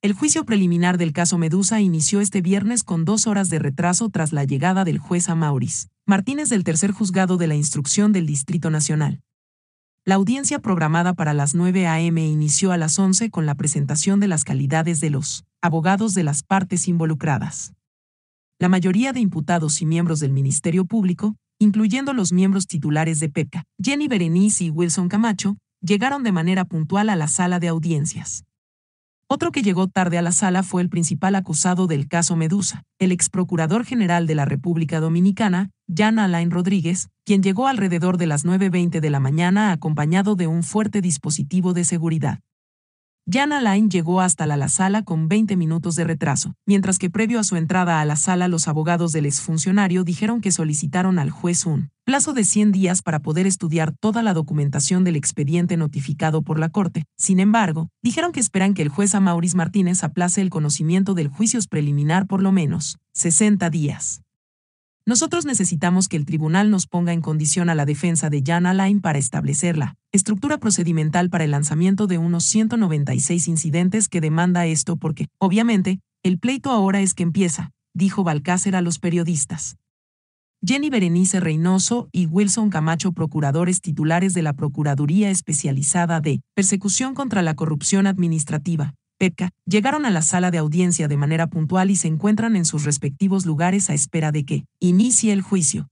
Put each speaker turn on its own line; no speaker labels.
El juicio preliminar del caso Medusa inició este viernes con dos horas de retraso tras la llegada del juez Amauris Martínez del tercer juzgado de la instrucción del Distrito Nacional. La audiencia programada para las 9 a.m. inició a las 11 con la presentación de las calidades de los abogados de las partes involucradas. La mayoría de imputados y miembros del Ministerio Público, incluyendo los miembros titulares de PEPCA, Jenny Berenice y Wilson Camacho, llegaron de manera puntual a la sala de audiencias. Otro que llegó tarde a la sala fue el principal acusado del caso Medusa, el ex procurador general de la República Dominicana, Jan Alain Rodríguez, quien llegó alrededor de las 9.20 de la mañana acompañado de un fuerte dispositivo de seguridad. Jan Alain llegó hasta la, la, sala con 20 minutos de retraso, mientras que previo a su entrada a la sala los abogados del exfuncionario dijeron que solicitaron al juez un plazo de 100 días para poder estudiar toda la documentación del expediente notificado por la Corte. Sin embargo, dijeron que esperan que el juez Amauris Martínez aplace el conocimiento del juicio preliminar por lo menos 60 días. Nosotros necesitamos que el tribunal nos ponga en condición a la defensa de Jan Alain para establecer la estructura procedimental para el lanzamiento de unos 196 incidentes que demanda esto porque, obviamente, el pleito ahora es que empieza, dijo Balcácer a los periodistas. Jenny Berenice Reynoso y Wilson Camacho, procuradores titulares de la Procuraduría Especializada de Persecución contra la Corrupción Administrativa, PEPCA, llegaron a la sala de audiencia de manera puntual y se encuentran en sus respectivos lugares a espera de que inicie el juicio.